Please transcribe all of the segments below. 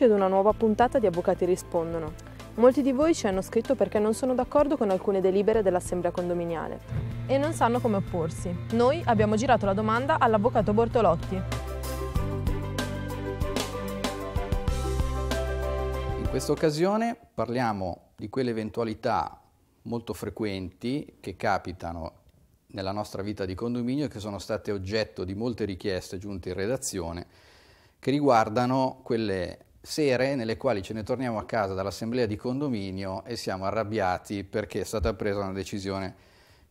benvenuti ad una nuova puntata di Avvocati Rispondono. Molti di voi ci hanno scritto perché non sono d'accordo con alcune delibere dell'Assemblea Condominiale e non sanno come opporsi. Noi abbiamo girato la domanda all'avvocato Bortolotti. In questa occasione parliamo di quelle eventualità molto frequenti che capitano nella nostra vita di condominio e che sono state oggetto di molte richieste giunte in redazione che riguardano quelle sere nelle quali ce ne torniamo a casa dall'assemblea di condominio e siamo arrabbiati perché è stata presa una decisione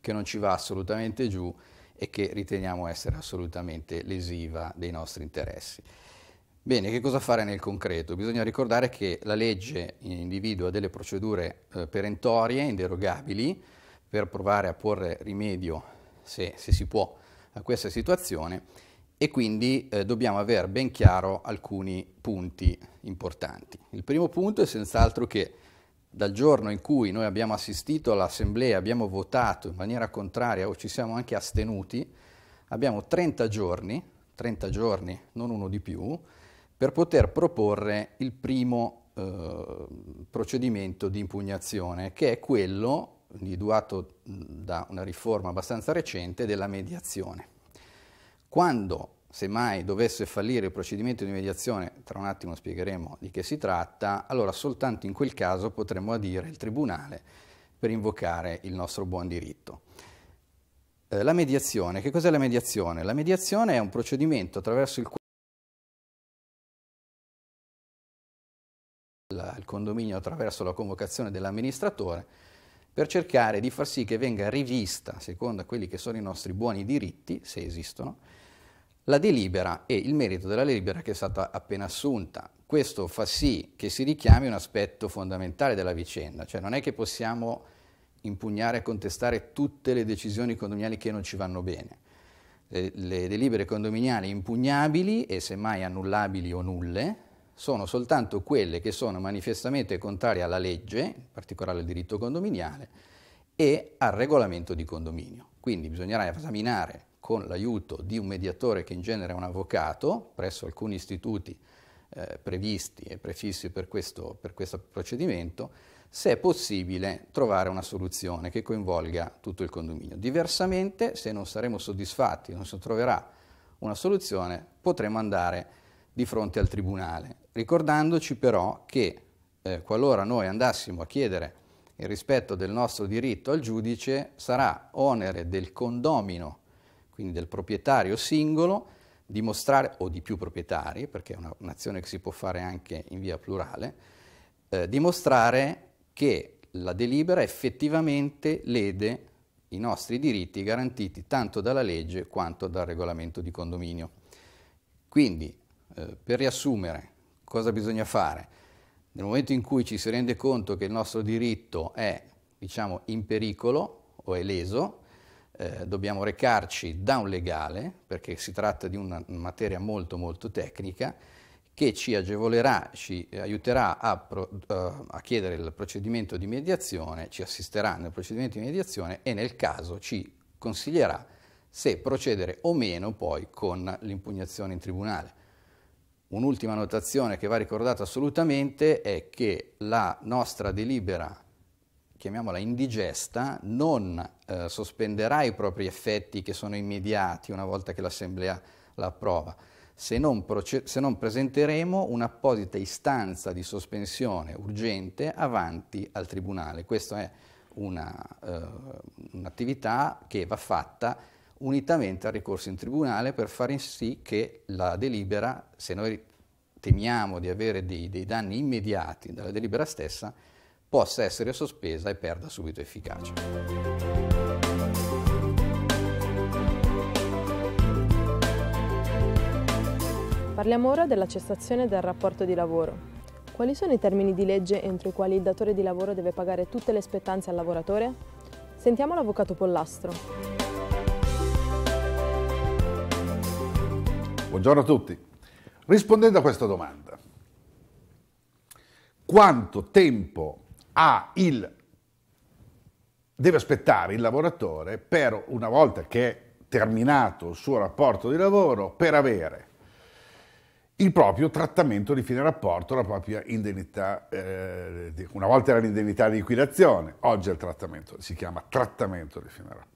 che non ci va assolutamente giù e che riteniamo essere assolutamente lesiva dei nostri interessi. Bene, che cosa fare nel concreto? Bisogna ricordare che la legge individua delle procedure eh, perentorie, inderogabili, per provare a porre rimedio, se, se si può, a questa situazione e quindi eh, dobbiamo avere ben chiaro alcuni punti importanti. Il primo punto è senz'altro che dal giorno in cui noi abbiamo assistito all'assemblea, abbiamo votato in maniera contraria o ci siamo anche astenuti, abbiamo 30 giorni, 30 giorni, non uno di più, per poter proporre il primo eh, procedimento di impugnazione, che è quello individuato mm, da una riforma abbastanza recente della mediazione. Quando semmai dovesse fallire il procedimento di mediazione, tra un attimo spiegheremo di che si tratta, allora soltanto in quel caso potremmo adire il Tribunale per invocare il nostro buon diritto. Eh, la mediazione, che cos'è la mediazione? La mediazione è un procedimento attraverso il quale il condominio attraverso la convocazione dell'amministratore per cercare di far sì che venga rivista, secondo quelli che sono i nostri buoni diritti, se esistono, la delibera e il merito della delibera che è stata appena assunta. Questo fa sì che si richiami un aspetto fondamentale della vicenda, cioè non è che possiamo impugnare e contestare tutte le decisioni condominiali che non ci vanno bene. Eh, le, delibere condominiali impugnabili e semmai annullabili o nulle, sono soltanto quelle che sono manifestamente contrarie alla legge, in particolare al diritto condominiale, e al regolamento di condominio. Quindi bisognerà esaminare con l'aiuto di un mediatore che in genere è un avvocato, presso alcuni istituti eh, previsti e prefissi per questo, per questo procedimento, se è possibile trovare una soluzione che coinvolga tutto il condominio. Diversamente, se non saremo soddisfatti, non si troverà una soluzione, potremo andare di fronte al tribunale ricordandoci però che eh, qualora noi andassimo a chiedere il rispetto del nostro diritto al giudice, sarà onere del condomino, quindi del proprietario singolo, dimostrare, o di più proprietari, perché è una, un'azione che si può fare anche in via plurale, eh, dimostrare che la delibera effettivamente lede i nostri diritti garantiti tanto dalla legge quanto dal regolamento di condominio. Quindi, eh, per riassumere, cosa bisogna fare? Nel momento in cui ci si rende conto che il nostro diritto è, diciamo, in pericolo o è leso, eh, dobbiamo recarci da un legale, perché si tratta di una materia molto molto tecnica, che ci agevolerà, ci aiuterà a, pro, uh, a, chiedere il procedimento di mediazione, ci assisterà nel procedimento di mediazione e nel caso ci consiglierà se procedere o meno poi con l'impugnazione in tribunale. Un'ultima notazione che va ricordata assolutamente è che la nostra delibera, chiamiamola indigesta, non eh, sospenderà i propri effetti che sono immediati una volta che l'Assemblea la approva, se non, se non presenteremo un'apposita istanza di sospensione urgente avanti al Tribunale. Questa è eh, un'attività eh, un che va fatta unitamente al ricorso in tribunale per fare sì che la delibera, se noi temiamo di avere dei, dei danni immediati dalla delibera stessa, possa essere sospesa e perda subito efficacia. Parliamo ora della cessazione del rapporto di lavoro. Quali sono i termini di legge entro i quali il datore di lavoro deve pagare tutte le spettanze al lavoratore? Sentiamo l'avvocato Pollastro. Buongiorno a tutti. Rispondendo a questa domanda, quanto tempo il, deve aspettare il lavoratore per, una volta che è terminato il suo rapporto di lavoro, per avere il proprio trattamento di fine rapporto, la propria indennità, eh, una volta era l'indennità di liquidazione, oggi è il trattamento, si chiama trattamento di fine rapporto.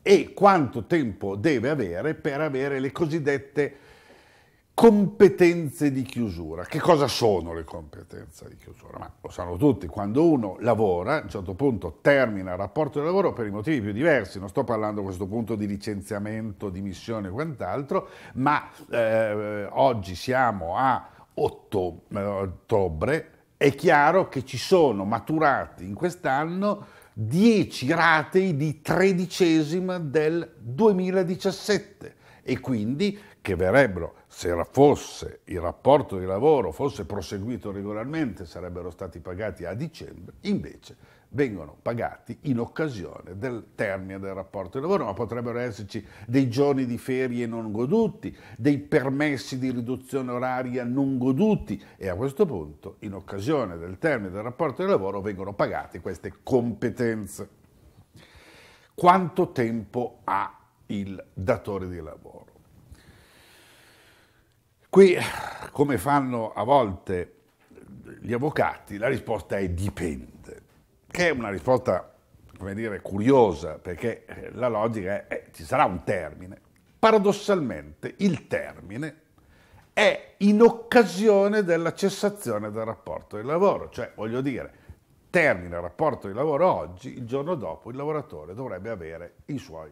E quanto tempo deve avere per avere le cosiddette competenze di chiusura. Che cosa sono le competenze di chiusura? Ma lo sanno tutti, quando uno lavora, a un certo punto termina il rapporto di lavoro per i motivi più diversi, non sto parlando a questo punto di licenziamento, dimissione e quant'altro, ma eh, oggi siamo a otto, eh, ottobre, è chiaro che ci sono maturati in quest'anno 10 ratei di tredicesima del 2017 e quindi che verrebbero, se fosse il rapporto di lavoro fosse proseguito regolarmente, sarebbero stati pagati a dicembre, invece vengono pagati in occasione del termine del rapporto di lavoro, ma potrebbero esserci dei giorni di ferie non goduti, dei permessi di riduzione oraria non goduti e a questo punto, in occasione del termine del rapporto di lavoro, vengono pagate queste competenze. Quanto tempo ha il datore di lavoro. Qui, come fanno a volte gli avvocati, la risposta è dipende, che è una risposta, come dire, curiosa, perché la logica è eh, ci sarà un termine. Paradossalmente il termine è in occasione della cessazione del rapporto di lavoro, cioè voglio dire, termina il rapporto di lavoro oggi, il giorno dopo il lavoratore dovrebbe avere i suoi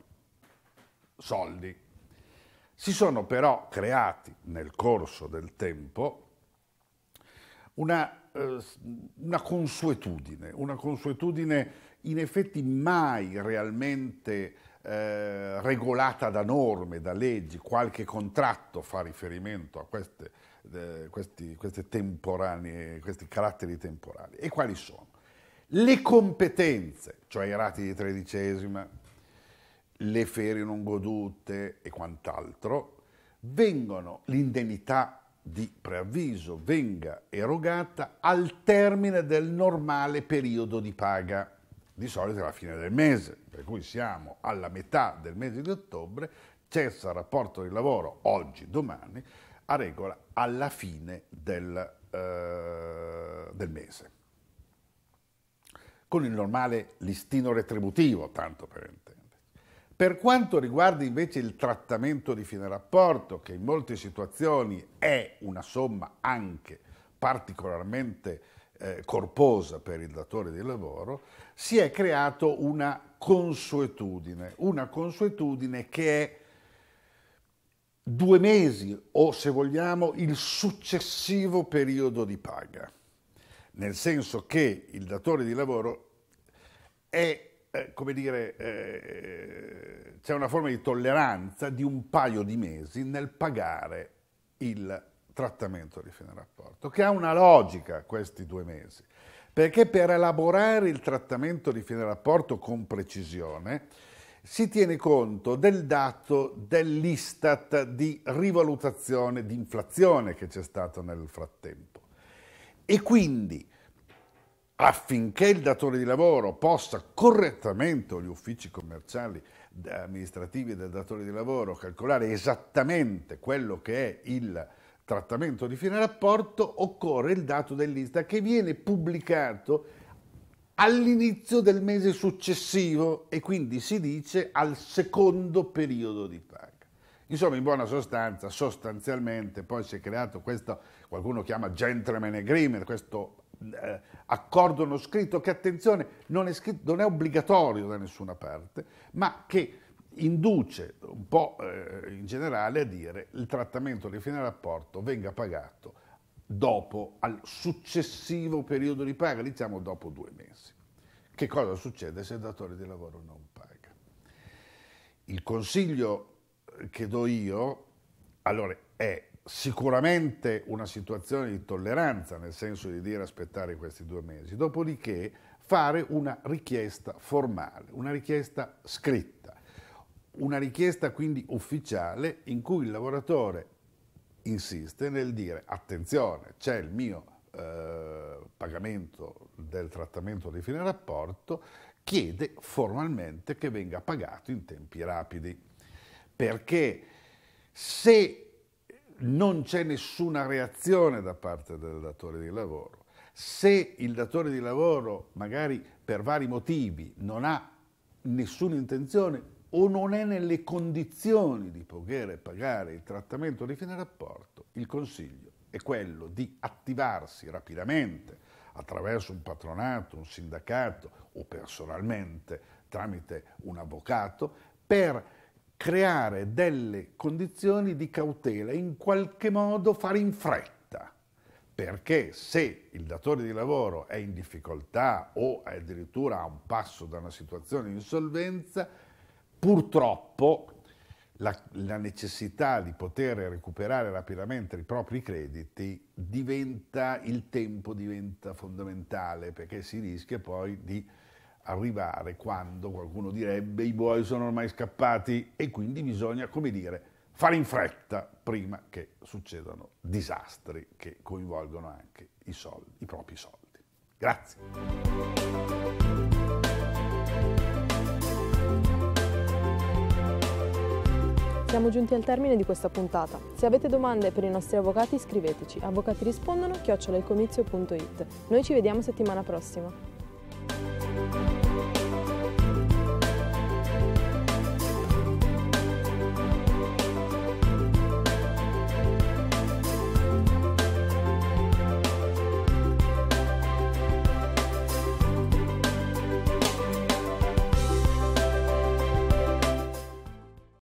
soldi. Si sono però creati nel corso del tempo una, eh, una consuetudine, una consuetudine in effetti mai realmente eh, regolata da norme, da leggi, qualche contratto fa riferimento a queste, eh, questi, queste questi caratteri temporali. E quali sono? Le competenze, cioè i rati di tredicesima, le ferie non godute e quant'altro, vengono l'indennità di preavviso venga erogata al termine del normale periodo di paga, di solito alla fine del mese, per cui siamo alla metà del mese di ottobre, cessa il rapporto di lavoro oggi, domani, a regola alla fine del, eh, del mese. Con il normale listino retributivo, tanto per per quanto riguarda invece il trattamento di fine rapporto, che in molte situazioni è una somma anche particolarmente eh, corposa per il datore di lavoro, si è creato una consuetudine, una consuetudine che è due mesi o se vogliamo il successivo periodo di paga, nel senso che il datore di lavoro è eh, come dire, eh, c'è una forma di tolleranza di un paio di mesi nel pagare il trattamento di fine rapporto, che ha una logica questi due mesi, perché per elaborare il trattamento di fine rapporto con precisione si tiene conto del dato dell'Istat di rivalutazione di inflazione che c'è stato nel frattempo. E quindi affinché il datore di lavoro possa correttamente, o gli uffici commerciali amministrativi del datore di lavoro, calcolare esattamente quello che è il trattamento di fine rapporto, occorre il dato dell'Ista che viene pubblicato all'inizio del mese successivo e quindi si dice al secondo periodo di paga. Insomma, in buona sostanza, sostanzialmente, poi si è creato questo, qualcuno chiama gentleman agreement, questo eh, accordo non scritto, che attenzione non è, scritto, non è obbligatorio da nessuna parte, ma che induce un po' eh, in generale a dire il trattamento di fine rapporto venga pagato dopo, al successivo periodo di paga, diciamo dopo due mesi. Che cosa succede se il datore di lavoro non paga? Il consiglio eh, che do io, allora, è sicuramente una situazione di tolleranza, nel senso di dire aspettare questi due mesi, dopodiché fare una richiesta formale, una richiesta scritta, una richiesta quindi ufficiale in cui il lavoratore insiste nel dire attenzione, c'è il mio eh, pagamento del trattamento di fine rapporto, chiede formalmente che venga pagato in tempi rapidi. Perché se non c'è nessuna reazione da parte del datore di lavoro. Se il datore di lavoro, magari per vari motivi, non ha nessuna intenzione o non è nelle condizioni di poter pagare il trattamento di fine rapporto, il consiglio è quello di attivarsi rapidamente attraverso un patronato, un sindacato o personalmente tramite un avvocato per creare delle condizioni di cautela, in qualche modo fare in fretta perché se il datore di lavoro è in difficoltà o è addirittura a un passo da una situazione di insolvenza, purtroppo la, la, necessità di poter recuperare rapidamente i propri crediti diventa, il tempo diventa fondamentale perché si rischia poi di arrivare quando, qualcuno direbbe, i buoi sono ormai scappati e quindi bisogna, come dire, fare in fretta prima che succedano disastri che coinvolgono anche i, soldi, i propri soldi. Grazie. Siamo giunti al termine di questa puntata. Se avete domande per i nostri avvocati scriveteci rispondono chiocciolailcomizio.it. Noi ci vediamo settimana prossima.